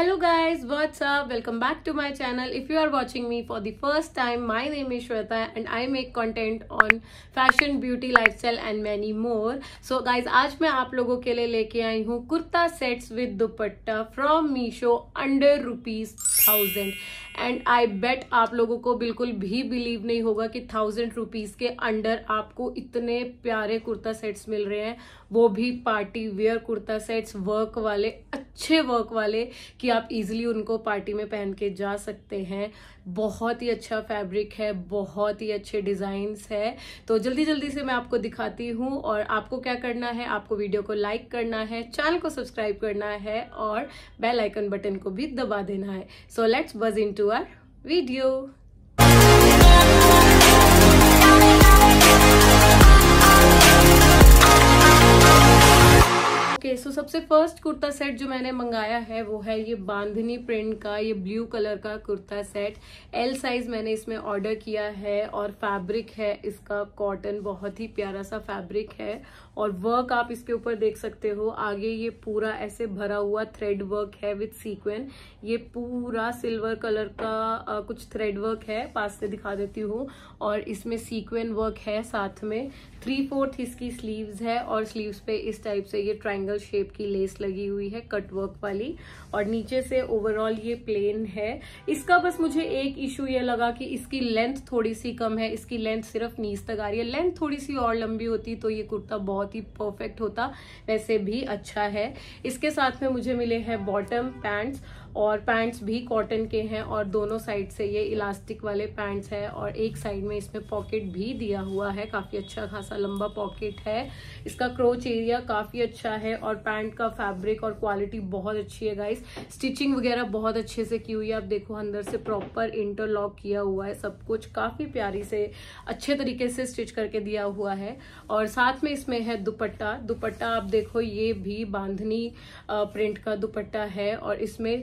Hello guys what's welcome back to my channel if you are watching me for the first time my name is Shweta and I make content on fashion beauty lifestyle and many more so guys आज मैं आप लोगों के लिए लेके आई हूँ kurta sets with dupatta from Meesho under rupees thousand and I bet आप लोगों को बिल्कुल भी बिलीव नहीं होगा कि थाउजेंड रुपीज़ के अंडर आपको इतने प्यारे कुर्ता सेट्स मिल रहे हैं वो भी party wear kurta sets work वाले अच्छे वर्क वाले कि आप इज़िली उनको पार्टी में पहन के जा सकते हैं बहुत ही अच्छा फैब्रिक है बहुत ही अच्छे डिज़ाइंस है तो जल्दी जल्दी से मैं आपको दिखाती हूँ और आपको क्या करना है आपको वीडियो को लाइक करना है चैनल को सब्सक्राइब करना है और बेल आइकन बटन को भी दबा देना है so let's buzz into our video. Okay so सबसे फर्स्ट कुर्ता सेट जो मैंने मंगाया है वो है ये बांधनी प्रिंट का ये ब्लू कलर का कुर्ता सेट एल साइज मैंने इसमें ऑर्डर किया है और फैब्रिक है इसका कॉटन बहुत ही प्यारा सा फैब्रिक है और वर्क आप इसके ऊपर देख सकते हो आगे ये पूरा ऐसे भरा हुआ थ्रेड वर्क है विथ सीक्वेन ये पूरा सिल्वर कलर का आ, कुछ थ्रेड वर्क है पास से दिखा देती हूँ और इसमें सीक्वेन वर्क है साथ में थ्री फोर्थ इसकी स्लीव्स है और स्लीव्स पे इस टाइप से ये ट्राइंगल शेप की लेस लगी हुई है कट वर्क वाली और नीचे से ओवरऑल ये प्लेन है इसका बस मुझे एक इशू ये लगा कि इसकी लेंथ थोड़ी सी कम है इसकी लेंथ सिर्फ नीस तक आ रही है लेंथ थोड़ी सी और लंबी होती तो ये कुर्ता बहुत ही परफेक्ट होता वैसे भी अच्छा है इसके साथ में मुझे मिले हैं बॉटम पैंट्स और पैंट्स भी कॉटन के हैं और दोनों साइड से ये इलास्टिक वाले पैंट्स है और एक साइड में इसमें पॉकेट भी दिया हुआ है काफी अच्छा खासा सा लंबा पॉकेट है इसका क्रोच एरिया काफी अच्छा है और पैंट का फैब्रिक और क्वालिटी बहुत अच्छी है गाइस स्टिचिंग वगैरह बहुत अच्छे से की हुई है आप देखो अंदर से प्रॉपर इंटरलॉक किया हुआ है सब कुछ काफी प्यारी से अच्छे तरीके से स्टिच करके दिया हुआ है और साथ में इसमें है दुपट्टा दुपट्टा आप देखो ये भी बांधनी प्रिंट का दुपट्टा है और इसमें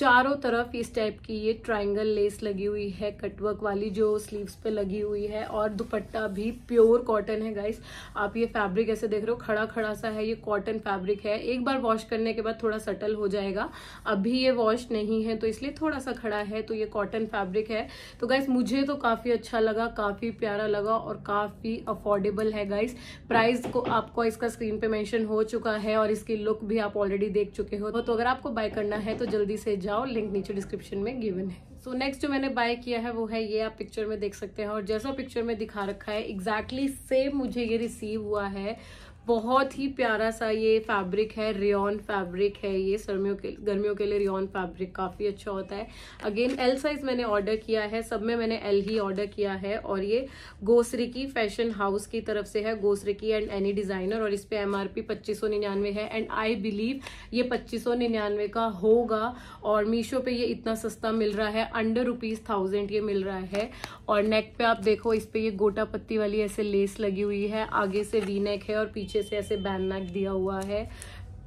चारों तरफ इस टाइप की ये ट्रायंगल लेस लगी हुई है कटवर्क वाली जो स्लीव्स पे लगी हुई है और दुपट्टा भी प्योर कॉटन है गाइस आप ये फैब्रिक ऐसे देख रहे हो खड़ा खड़ा सा है ये कॉटन फैब्रिक है एक बार वॉश करने के बाद थोड़ा सटल हो जाएगा अभी ये वॉश नहीं है तो इसलिए थोड़ा सा खड़ा है तो ये कॉटन फैब्रिक है तो गाइस मुझे तो काफ़ी अच्छा लगा काफ़ी प्यारा लगा और काफ़ी अफोर्डेबल है गाइस प्राइस को आपको इसका स्क्रीन पे मैंशन हो चुका है और इसकी लुक भी आप ऑलरेडी देख चुके हो तो अगर आपको बाय करना है तो जल्दी से जाओ लिंक नीचे डिस्क्रिप्शन में गिवन है सो so, नेक्स्ट जो मैंने बाय किया है वो है ये आप पिक्चर में देख सकते हैं और जैसा पिक्चर में दिखा रखा है एग्जैक्टली exactly सेम मुझे ये रिसीव हुआ है बहुत ही प्यारा सा ये फैब्रिक है रेन फैब्रिक है ये सर्मियों के गर्मियों के लिए रेन फैब्रिक काफ़ी अच्छा होता है अगेन एल साइज मैंने ऑर्डर किया है सब में मैंने एल ही ऑर्डर किया है और ये गोसरी की फैशन हाउस की तरफ से है गोसरी की एंड एनी डिज़ाइनर और इस पे एम आर पी पच्चीस सौ निन्यानवे है एंड आई बिलीव ये पच्चीस सौ निन्यानवे का होगा और मीशो पे ये इतना सस्ता मिल रहा है अंडर रुपीज़ थाउजेंड ये मिल रहा है और नेक पे आप देखो इस पर ये गोटा पत्ती वाली ऐसे लेस लगी हुई है आगे से वी नेक है और पीछे नीचे से ऐसे बैन नैक दिया हुआ है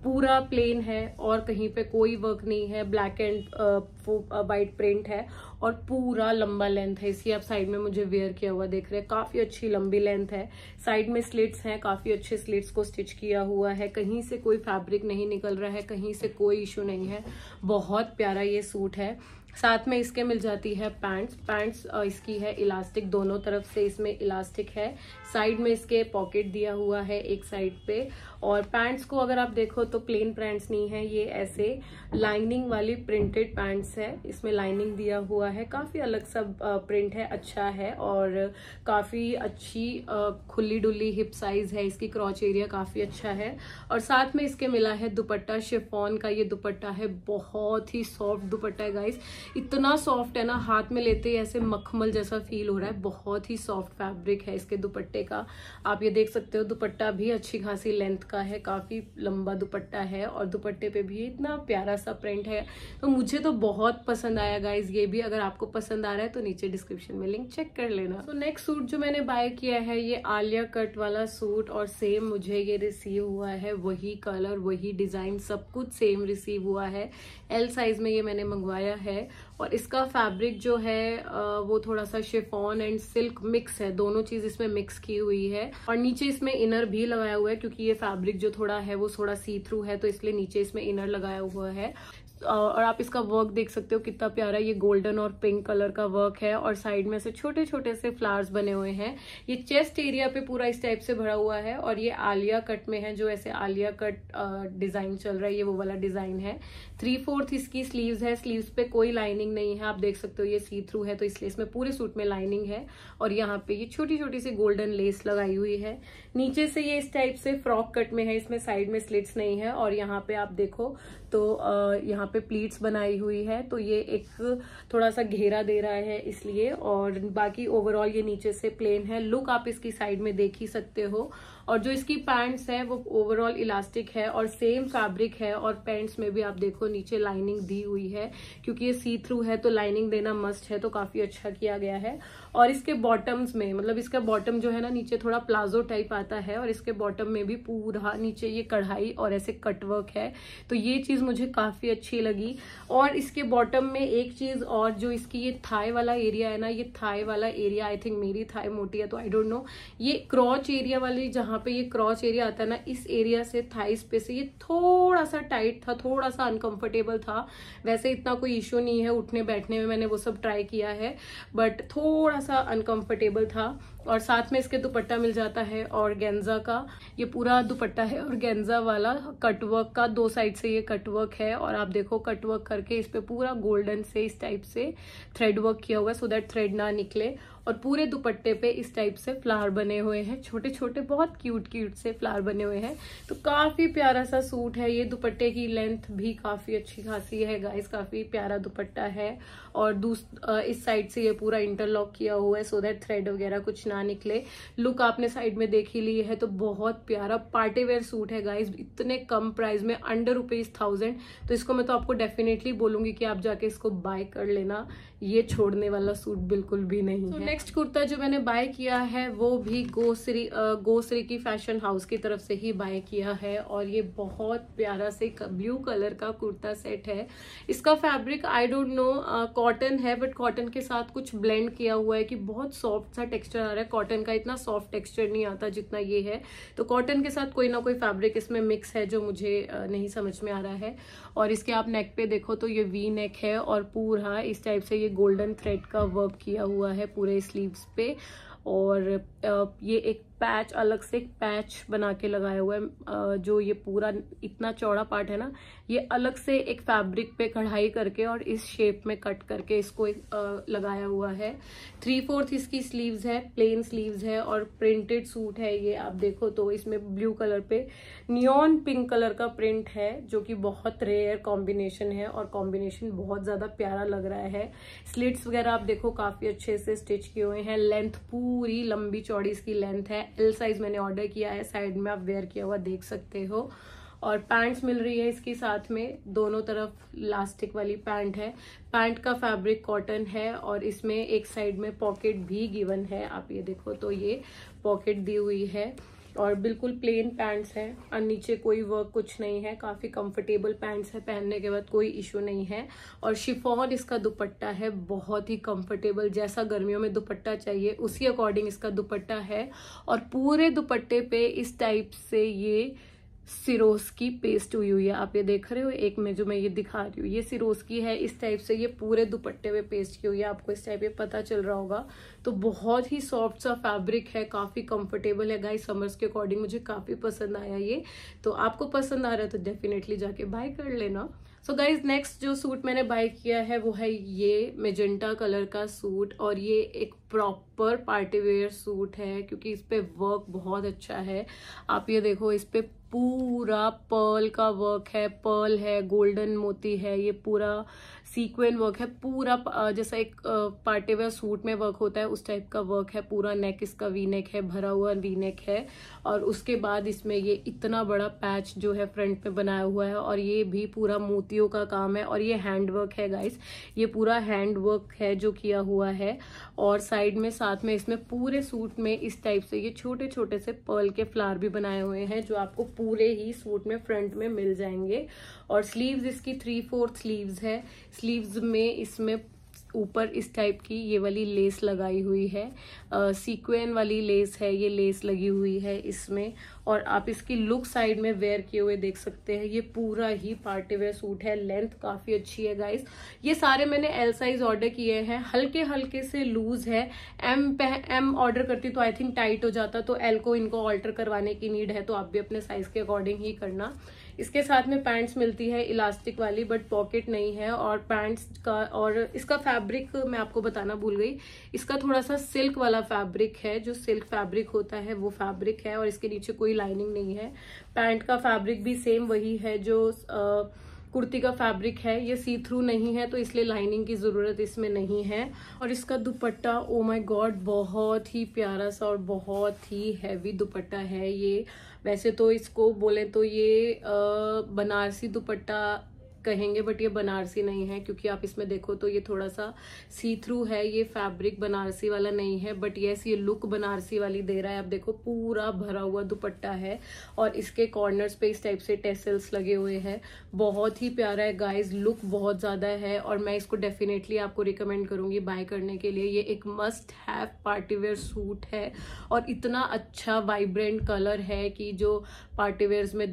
पूरा प्लेन है और कहीं पे कोई वर्क नहीं है ब्लैक एंड वाइट प्रिंट है और पूरा लंबा लेंथ है इसलिए आप साइड में मुझे वेयर किया हुआ देख रहे हैं काफी अच्छी लंबी लेंथ है साइड में स्लिट्स हैं काफी अच्छे स्लिट्स को स्टिच किया हुआ है कहीं से कोई फैब्रिक नहीं निकल रहा है कहीं से कोई इशू नहीं है बहुत प्यारा ये सूट है साथ में इसके मिल जाती है पैंट्स पैंट्स इसकी है इलास्टिक दोनों तरफ से इसमें इलास्टिक है साइड में इसके पॉकेट दिया हुआ है एक साइड पे और पैंट्स को अगर आप देखो तो प्लेन पैंट्स नहीं है ये ऐसे लाइनिंग वाली प्रिंटेड पैंट्स है इसमें लाइनिंग दिया हुआ है काफ़ी अलग सब प्रिंट है अच्छा है और काफ़ी अच्छी खुली डुल्ली हिप साइज है इसकी क्रॉच एरिया काफ़ी अच्छा है और साथ में इसके मिला है दुपट्टा शिफॉन का ये दुपट्टा है बहुत ही सॉफ्ट दुपट्टा है गाइस इतना सॉफ्ट है ना हाथ में लेते ही ऐसे मखमल जैसा फील हो रहा है बहुत ही सॉफ्ट फैब्रिक है इसके दुपट्टे का आप ये देख सकते हो दुपट्टा भी अच्छी खासी लेंथ का है काफ़ी लंबा दुपट्टा है और दुपट्टे पे भी इतना प्यारा सा प्रिंट है तो मुझे तो बहुत पसंद आया गाइज ये भी अगर आपको पसंद आ रहा है तो नीचे डिस्क्रिप्शन में लिंक चेक कर लेना तो नेक्स्ट सूट जो मैंने बाय किया है ये आलिया कट वाला सूट और सेम मुझे ये रिसीव हुआ है वही कलर वही डिज़ाइन सब कुछ सेम रिसीव हुआ है एल साइज में ये मैंने मंगवाया है और इसका फैब्रिक जो है वो थोड़ा सा शिफॉन एंड सिल्क मिक्स है दोनों चीज इसमें मिक्स की हुई है और नीचे इसमें इनर भी लगाया हुआ है क्योंकि ये फैब्रिक जो थोड़ा है वो थोड़ा सी थ्रू है तो इसलिए नीचे इसमें इनर लगाया हुआ है और आप इसका वर्क देख सकते हो कितना प्यारा ये गोल्डन और पिंक कलर का वर्क है और साइड में से छोटे छोटे से फ्लावर्स बने हुए हैं ये चेस्ट एरिया पे पूरा इस टाइप से भरा हुआ है और ये आलिया कट में है जो ऐसे आलिया कट डिजाइन चल रहा है ये वो वाला डिजाइन है थ्री फोर्थ इसकी स्लीव है स्लीव पे कोई लाइनिंग नहीं है आप देख सकते हो ये सी थ्रू है तो इसलिए इसमें पूरे सूट में लाइनिंग है और यहाँ पे ये छोटी छोटी सी गोल्डन लेस लगाई हुई है नीचे से ये इस टाइप से फ्रॉक कट में है इसमें साइड में स्लिट्स नहीं है और यहाँ पे आप देखो तो यहाँ पे प्लीट्स बनाई हुई है तो ये एक थोड़ा सा घेरा दे रहा है इसलिए और बाकी ओवरऑल ये नीचे से प्लेन है लुक आप इसकी साइड में देख ही सकते हो और जो इसकी पैंट्स है वो ओवरऑल इलास्टिक है और सेम फैब्रिक है और पैंट्स में भी आप देखो नीचे लाइनिंग दी हुई है क्योंकि ये सी थ्रू है तो लाइनिंग देना मस्ट है तो काफी अच्छा किया गया है और इसके बॉटम्स में मतलब इसका बॉटम जो है ना नीचे थोड़ा प्लाजो टाइप आता है और इसके बॉटम में भी पूरा नीचे ये कढ़ाई और ऐसे कटवर्क है तो ये चीज मुझे काफी अच्छी लगी और इसके बॉटम में एक चीज और जो इसकी ये थाई वाला एरिया है ना ये थाई वाला एरिया आई थिंक मेरी थाई मोटी है तो आई डोंट नो ये क्रॉच एरिया वाली जहां जहाँ पे ये क्रॉच एरिया आता है ना इस एरिया से थाइस पे से ये थोड़ा सा टाइट था थोड़ा सा अनकंफर्टेबल था वैसे इतना कोई इशू नहीं है उठने बैठने में मैंने वो सब ट्राई किया है बट थोड़ा सा अनकंफर्टेबल था और साथ में इसके दुपट्टा मिल जाता है और गेंजा का ये पूरा दुपट्टा है और गेंजा वाला कटवर्क का दो साइड से ये कटवर्क है और आप देखो कटवर्क करके इस पर पूरा गोल्डन से इस टाइप से थ्रेड वर्क किया हुआ है सो दैट थ्रेड ना निकले और पूरे दुपट्टे पे इस टाइप से फ्लावर बने हुए हैं छोटे छोटे बहुत क्यूट क्यूट से फ्लावर बने हुए हैं तो काफी प्यारा सा सूट है ये दुपट्टे की लेंथ भी काफी अच्छी खासी है गाइस काफी प्यारा दुपट्टा है और दूस इस साइड से ये पूरा इंटरलॉक किया हुआ है सो दैट थ्रेड वगैरह कुछ ना निकले लुक आपने साइड में देखी ली है तो बहुत प्यारा पार्टी वेयर सूट है गाइज इतने कम प्राइस में अंडर रुपीज थाउजेंड तो इसको मैं तो आपको डेफिनेटली बोलूंगी कि आप जाके इसको बाय कर लेना ये छोड़ने वाला सूट बिल्कुल भी नहीं so, है नेक्स्ट कुर्ता जो मैंने बाय किया है वो भी गोसरी गोसरी की फैशन हाउस की तरफ से ही बाय किया है और ये बहुत प्यारा से ब्लू कलर का कुर्ता सेट है इसका fabric I don't know cotton है बट कॉटन के साथ कुछ ब्लेंड किया हुआ है कि बहुत सॉफ्ट सा टेक्स्चर आ रहा है कॉटन का इतना सॉफ्ट टेक्स्चर नहीं आता जितना ये है तो कॉटन के साथ कोई ना कोई फैब्रिक इसमें मिक्स है जो मुझे नहीं समझ में आ रहा है और इसके आप नेक पे देखो तो ये वी नेक है और पूरा इस टाइप से ये गोल्डन थ्रेड का वर्क किया हुआ है पूरे स्लीव्स पे और ये एक पैच अलग से एक पैच बना के लगाया हुआ है जो ये पूरा इतना चौड़ा पार्ट है ना ये अलग से एक फैब्रिक पे कढ़ाई करके और इस शेप में कट करके इसको लगाया हुआ है थ्री फोर्थ इसकी स्लीव्स है प्लेन स्लीव्स है और प्रिंटेड सूट है ये आप देखो तो इसमें ब्लू कलर पे नियॉन पिंक कलर का प्रिंट है जो कि बहुत रेयर कॉम्बिनेशन है और कॉम्बिनेशन बहुत ज़्यादा प्यारा लग रहा है स्लिट्स वगैरह आप देखो काफ़ी अच्छे से स्टिच किए हुए हैं लेंथ पूरी पूरी लंबी चौड़ी इसकी लेंथ है एल साइज मैंने ऑर्डर किया है साइड में आप वेयर किया हुआ देख सकते हो और पैंट्स मिल रही है इसके साथ में दोनों तरफ लास्टिक वाली पैंट है पैंट का फैब्रिक कॉटन है और इसमें एक साइड में पॉकेट भी गिवन है आप ये देखो तो ये पॉकेट दी हुई है और बिल्कुल प्लेन पैंट्स हैं और नीचे कोई वर्क कुछ नहीं है काफ़ी कंफर्टेबल पैंट्स है पहनने के बाद कोई इशू नहीं है और शिफॉन इसका दुपट्टा है बहुत ही कंफर्टेबल जैसा गर्मियों में दुपट्टा चाहिए उसी अकॉर्डिंग इसका दुपट्टा है और पूरे दुपट्टे पे इस टाइप से ये सिरोस की पेस्ट हुई हुई है आप ये देख रहे हो एक में जो मैं ये दिखा रही हूँ ये सिरोस की है इस टाइप से ये पूरे दुपट्टे में पेस्ट की हुई है आपको इस टाइप ये पता चल रहा होगा तो बहुत ही सॉफ्ट सा फैब्रिक है काफ़ी कंफर्टेबल है गाइस समर्स के अकॉर्डिंग मुझे काफ़ी पसंद आया ये तो आपको पसंद आ रहा है तो डेफिनेटली जाके बाय कर लेना सो गाइज नेक्स्ट जो सूट मैंने बाय किया है वो है ये मेजेंटा कलर का सूट और ये एक प्रॉपर पार्टीवेयर सूट है क्योंकि इस पर वर्क बहुत अच्छा है आप ये देखो इस पर पूरा पर्ल का वर्क है पर्ल है गोल्डन मोती है ये पूरा सीक्वेंट वर्क है पूरा जैसा एक पार्टीवेयर सूट में वर्क होता है उस टाइप का वर्क है पूरा नेक इसका वी नेक है भरा हुआ वी नेक है और उसके बाद इसमें ये इतना बड़ा पैच जो है फ्रंट में बनाया हुआ है और ये भी पूरा मोतियों का काम है और ये हैंड वर्क है गाइस ये पूरा हैंड वर्क है जो किया हुआ है और साइड में साथ में इसमें पूरे सूट में इस टाइप से ये छोटे छोटे से पर्ल के फ्लावर भी बनाए हुए हैं जो आपको पूरे ही सूट में फ्रंट में मिल जाएंगे और स्लीव्स इसकी थ्री फोर्थ स्लीव्स है स्लीव्स में इसमें ऊपर इस टाइप की ये वाली लेस लगाई हुई है सीक्वेन वाली लेस है ये लेस लगी हुई है इसमें और आप इसकी लुक साइड में वेयर किए हुए देख सकते हैं ये पूरा ही पार्टी वेयर सूट है लेंथ काफ़ी अच्छी है गाइस ये सारे मैंने एल साइज ऑर्डर किए हैं हल्के हल्के से लूज है एम एम ऑर्डर करती तो आई थिंक टाइट हो जाता तो एल को इनको ऑल्टर करवाने की नीड है तो आप भी अपने साइज के अकॉर्डिंग ही करना इसके साथ में पैंट्स मिलती है इलास्टिक वाली बट पॉकेट नहीं है और पैंट्स का और इसका फैब्रिक मैं आपको बताना भूल गई इसका थोड़ा सा सिल्क वाला फैब्रिक है जो सिल्क फैब्रिक होता है वो फैब्रिक है और इसके नीचे कोई लाइनिंग नहीं है पैंट का फैब्रिक भी सेम वही है जो आ, कुर्ती का फैब्रिक है ये सी थ्रू नहीं है तो इसलिए लाइनिंग की ज़रूरत इसमें नहीं है और इसका दुपट्टा ओ माय गॉड बहुत ही प्यारा सा और बहुत ही हैवी दुपट्टा है ये वैसे तो इसको बोले तो ये बनारसी दुपट्टा कहेंगे बट ये बनारसी नहीं है क्योंकि आप इसमें देखो तो ये थोड़ा सा सी थ्रू है ये फैब्रिक बनारसी वाला नहीं है बट येस ये लुक बनारसी वाली दे रहा है आप देखो पूरा भरा हुआ दुपट्टा है और इसके कॉर्नर्स पे इस टाइप से टेसल्स लगे हुए हैं बहुत ही प्यारा है गाइज लुक बहुत ज़्यादा है और मैं इसको डेफिनेटली आपको रिकमेंड करूँगी बाय करने के लिए ये एक मस्ट हैव पार्टीवेयर सूट है और इतना अच्छा वाइब्रेंट कलर है कि जो पार्टी में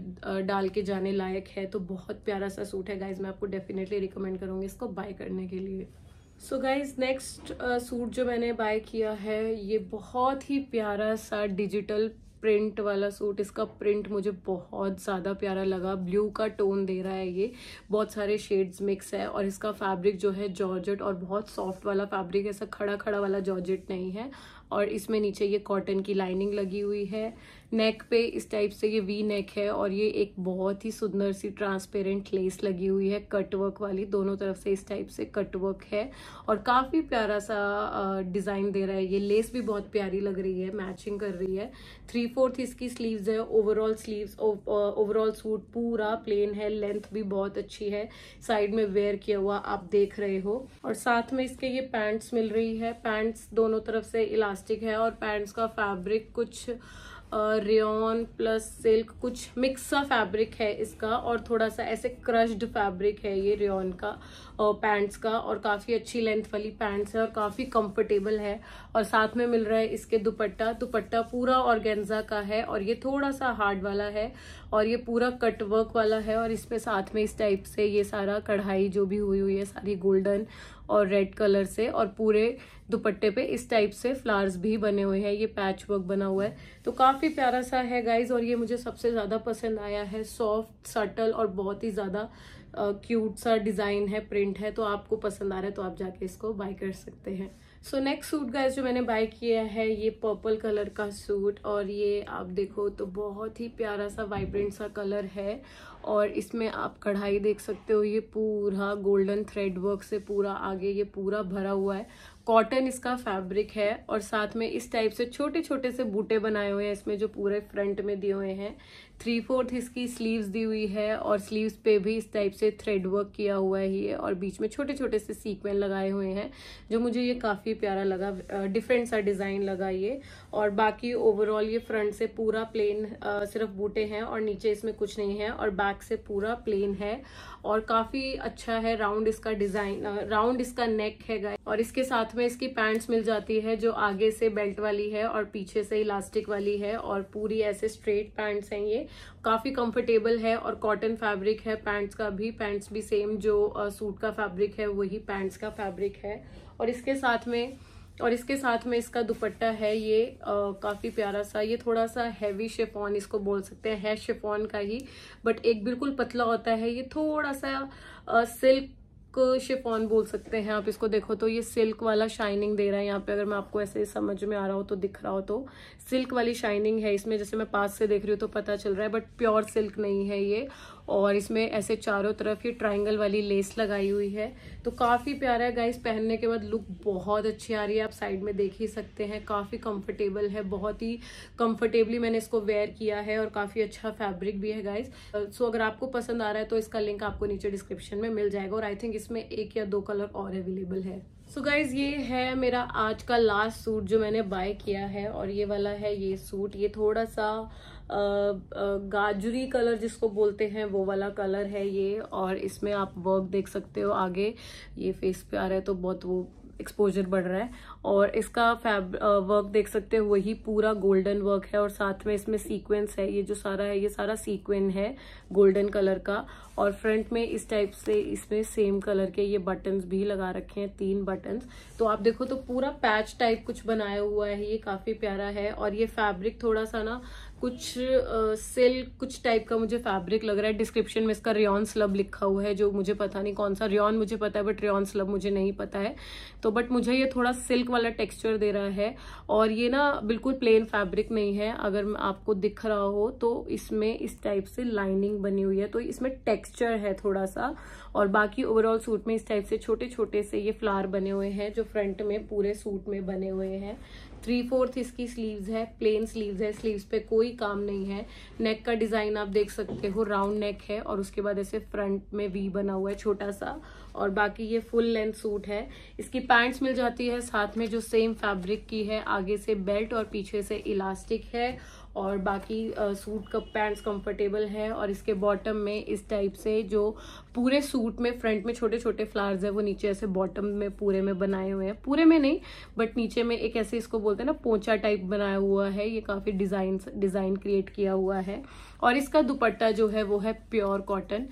डाल के जाने लायक है तो बहुत प्यारा सा सूट है गाइज मैं आपको डेफिनेटली रिकमेंड करूँगी इसको बाय करने के लिए सो गाइज नेक्स्ट सूट जो मैंने बाय किया है ये बहुत ही प्यारा सा डिजिटल प्रिंट वाला सूट इसका प्रिंट मुझे बहुत ज़्यादा प्यारा लगा ब्लू का टोन दे रहा है ये बहुत सारे शेड्स मिक्स है और इसका फैब्रिक जो है जॉर्जेट और बहुत सॉफ्ट वाला फैब्रिक है ऐसा खड़ा खड़ा वाला जॉर्जेट नहीं है और इसमें नीचे ये कॉटन की लाइनिंग लगी हुई है नेक पे इस टाइप से ये वी नेक है और ये एक बहुत ही सुंदर सी ट्रांसपेरेंट लेस लगी हुई है कटवर्क वाली दोनों तरफ से इस टाइप से कटवर्क है और काफ़ी प्यारा सा डिज़ाइन दे रहा है ये लेस भी बहुत प्यारी लग रही है मैचिंग कर रही है थ्री फोर्थ इसकी स्लीव्स है ओवरऑल स्लीव्स ओवरऑल सूट पूरा प्लेन है लेंथ भी बहुत अच्छी है साइड में वेयर किया हुआ आप देख रहे हो और साथ में इसके ये पैंट्स मिल रही है पैंट्स दोनों तरफ से इलास्टिक इलास्टिक है और पैंट्स का फैब्रिक कुछ रेन प्लस सिल्क कुछ मिक्स सा फैब्रिक है इसका और थोड़ा सा ऐसे क्रश्ड फैब्रिक है ये रेन का पैंट्स का और काफ़ी अच्छी लेंथ वाली पैंट्स है और काफ़ी कंफर्टेबल है और साथ में मिल रहा है इसके दुपट्टा दुपट्टा पूरा ऑर्गेन्जा का है और ये थोड़ा सा हार्ड वाला है और ये पूरा कट वर्क वाला है और इसमें साथ में इस टाइप से ये सारा कढ़ाई जो भी हुई हुई है सारी गोल्डन और रेड कलर से और पूरे दुपट्टे पे इस टाइप से फ्लावर्स भी बने हुए हैं ये पैच वर्क बना हुआ है तो काफ़ी काफ़ी प्यारा सा है गाइज और ये मुझे सबसे ज़्यादा पसंद आया है सॉफ्ट सटल और बहुत ही ज़्यादा क्यूट सा डिज़ाइन है प्रिंट है तो आपको पसंद आ रहा है तो आप जाके इसको बाय कर सकते हैं सो नेक्स्ट सूट गाइज जो मैंने बाय किया है ये पर्पल कलर का सूट और ये आप देखो तो बहुत ही प्यारा सा वाइब्रेंट सा कलर है और इसमें आप कढ़ाई देख सकते हो ये पूरा गोल्डन थ्रेड वर्क से पूरा आगे ये पूरा भरा हुआ है कॉटन इसका फैब्रिक है और साथ में इस टाइप से छोटे छोटे से बूटे बनाए हुए हैं इसमें जो पूरे फ्रंट में दिए हुए हैं थ्री फोर्थ इसकी स्लीव्स दी हुई है और स्लीव्स पे भी इस टाइप से थ्रेड वर्क किया हुआ है ये और बीच में छोटे छोटे से सीक्वेंस लगाए हुए हैं जो मुझे ये काफ़ी प्यारा लगा डिफरेंट सा डिज़ाइन लगा ये और बाकी ओवरऑल ये फ्रंट से पूरा प्लेन सिर्फ बूटे हैं और नीचे इसमें कुछ नहीं है और बैक से पूरा प्लेन है और काफ़ी अच्छा है राउंड इसका डिज़ाइन राउंड इसका नेक है और इसके साथ में इसकी पैंट्स मिल जाती है जो आगे से बेल्ट वाली है और पीछे से इलास्टिक वाली है और पूरी ऐसे स्ट्रेट पैंट्स हैं ये काफ़ी कंफर्टेबल है और कॉटन फैब्रिक है पैंट्स का भी पैंट्स भी सेम जो सूट का फैब्रिक है वही पैंट्स का फैब्रिक है और इसके साथ में और इसके साथ में इसका दुपट्टा है ये काफ़ी प्यारा सा ये थोड़ा सा हैवी शेफॉन इसको बोल सकते हैं है शेफॉन का ही बट एक बिल्कुल पतला होता है ये थोड़ा सा आ, सिल्क शिफॉन बोल सकते हैं आप इसको देखो तो ये सिल्क वाला शाइनिंग दे रहा है यहाँ पे अगर मैं आपको ऐसे समझ में आ रहा हो तो दिख रहा हो तो सिल्क वाली शाइनिंग है इसमें जैसे मैं पास से देख रही हूँ तो पता चल रहा है बट प्योर सिल्क नहीं है ये और इसमें ऐसे चारों तरफ ही ट्राइंगल वाली लेस लगाई हुई है तो काफ़ी प्यारा है गाइस पहनने के बाद लुक बहुत अच्छी आ रही है आप साइड में देख ही सकते हैं काफ़ी कंफर्टेबल है बहुत ही कंफर्टेबली मैंने इसको वेयर किया है और काफ़ी अच्छा फैब्रिक भी है गाइस सो अगर आपको पसंद आ रहा है तो इसका लिंक आपको नीचे डिस्क्रिप्शन में मिल जाएगा और आई थिंक इसमें एक या दो कलर और अवेलेबल है सो so गाइज ये है मेरा आज का लास्ट सूट जो मैंने बाय किया है और ये वाला है ये सूट ये थोड़ा सा गाजरी कलर जिसको बोलते हैं वो वाला कलर है ये और इसमें आप वर्क देख सकते हो आगे ये फेस पे आ रहा है तो बहुत वो एक्सपोजर बढ़ रहा है और इसका फैब वर्क देख सकते हो वही पूरा गोल्डन वर्क है और साथ में इसमें सीक्वेंस है ये जो सारा है ये सारा सीक्वेंस है गोल्डन कलर का और फ्रंट में इस टाइप से इसमें सेम कलर के ये बटन्स भी लगा रखे हैं तीन बटन्स तो आप देखो तो पूरा पैच टाइप कुछ बनाया हुआ है ये काफी प्यारा है और ये फैब्रिक थोड़ा सा ना कुछ सिल्क uh, कुछ टाइप का मुझे फैब्रिक लग रहा है डिस्क्रिप्शन में इसका रियॉन स्लब लिखा हुआ है जो मुझे पता नहीं कौन सा रियॉन मुझे पता है बट रियॉन स्लब मुझे नहीं पता है तो बट मुझे ये थोड़ा सिल्क वाला टेक्सचर दे रहा है और ये ना बिल्कुल प्लेन फैब्रिक नहीं है अगर आपको दिख रहा हो तो इसमें इस टाइप से लाइनिंग बनी हुई है तो इसमें टेक्स्चर है थोड़ा सा और बाकी ओवरऑल सूट में इस टाइप से छोटे छोटे से ये फ्लावर बने हुए हैं जो फ्रंट में पूरे सूट में बने हुए हैं थ्री फोर्थ इसकी स्लीव्स है प्लेन स्लीव्स है स्लीव्स पे कोई काम नहीं है नेक का डिज़ाइन आप देख सकते हो राउंड नेक है और उसके बाद ऐसे फ्रंट में वी बना हुआ है छोटा सा और बाकी ये फुल लेंथ सूट है इसकी पैंट्स मिल जाती है साथ में जो सेम फैब्रिक की है आगे से बेल्ट और पीछे से इलास्टिक है और बाकी सूट का पैंट्स कंफर्टेबल है और इसके बॉटम में इस टाइप से जो पूरे सूट में फ्रंट में छोटे छोटे फ्लावर्स है वो नीचे ऐसे बॉटम में पूरे में बनाए हुए हैं पूरे में नहीं बट नीचे में एक ऐसे इसको बोलते हैं ना पोचा टाइप बनाया हुआ है ये काफ़ी डिज़ाइन डिज़ाइन क्रिएट किया हुआ है और इसका दुपट्टा जो है वो है प्योर कॉटन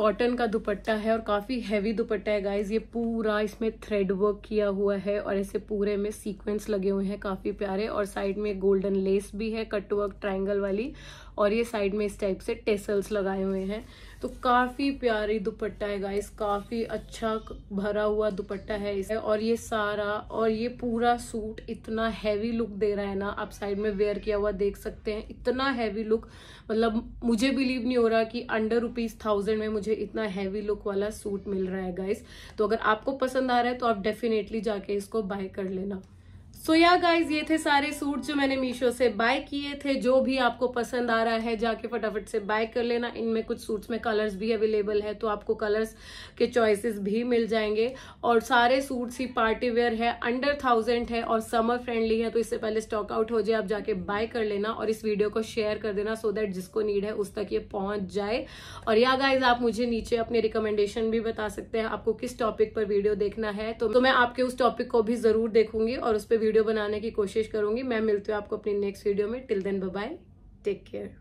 कॉटन का दुपट्टा है और काफ़ी हैवी दुपट्टा है गाइज ये पूरा इसमें थ्रेड वर्क किया हुआ है और ऐसे पूरे में सीक्वेंस लगे हुए हैं काफ़ी प्यारे और साइड में गोल्डन लेस भी है कट वर्क ट्राइंगल वाली और ये साइड में इस टाइप से टेसल्स लगाए हुए हैं तो काफ़ी प्यारी दुपट्टा है गाइस काफ़ी अच्छा भरा हुआ दुपट्टा है इसे और ये सारा और ये पूरा सूट इतना हैवी लुक दे रहा है ना आप साइड में वेयर किया हुआ देख सकते हैं इतना हैवी लुक मतलब मुझे बिलीव नहीं हो रहा कि अंडर रुपीज थाउजेंड में मुझे इतना हैवी लुक वाला सूट मिल रहा है गाइस तो अगर आपको पसंद आ रहा है तो आप डेफिनेटली जाके इसको बाय कर लेना सो या गाइज ये थे सारे सूट जो मैंने मीशो से बाय किए थे जो भी आपको पसंद आ रहा है जाके फटाफट से बाय कर लेना इनमें कुछ सूट्स में कलर्स भी अवेलेबल है तो आपको कलर्स के चॉइसेस भी मिल जाएंगे और सारे सूट्स ही पार्टी वेयर है अंडर थाउजेंड है और समर फ्रेंडली है तो इससे पहले स्टॉक आउट हो जाए आप जाके बाय कर लेना और इस वीडियो को शेयर कर देना सो so दैट जिसको नीड है उस तक ये पहुंच जाए और या गाइज आप मुझे नीचे अपने रिकमेंडेशन भी बता सकते हैं आपको किस टॉपिक पर वीडियो देखना है तो, तो मैं आपके उस टॉपिक को भी जरूर देखूंगी और उस पर वीडियो बनाने की कोशिश करूंगी मैं मिलती हूँ आपको अपनी नेक्स्ट वीडियो में till then bye take care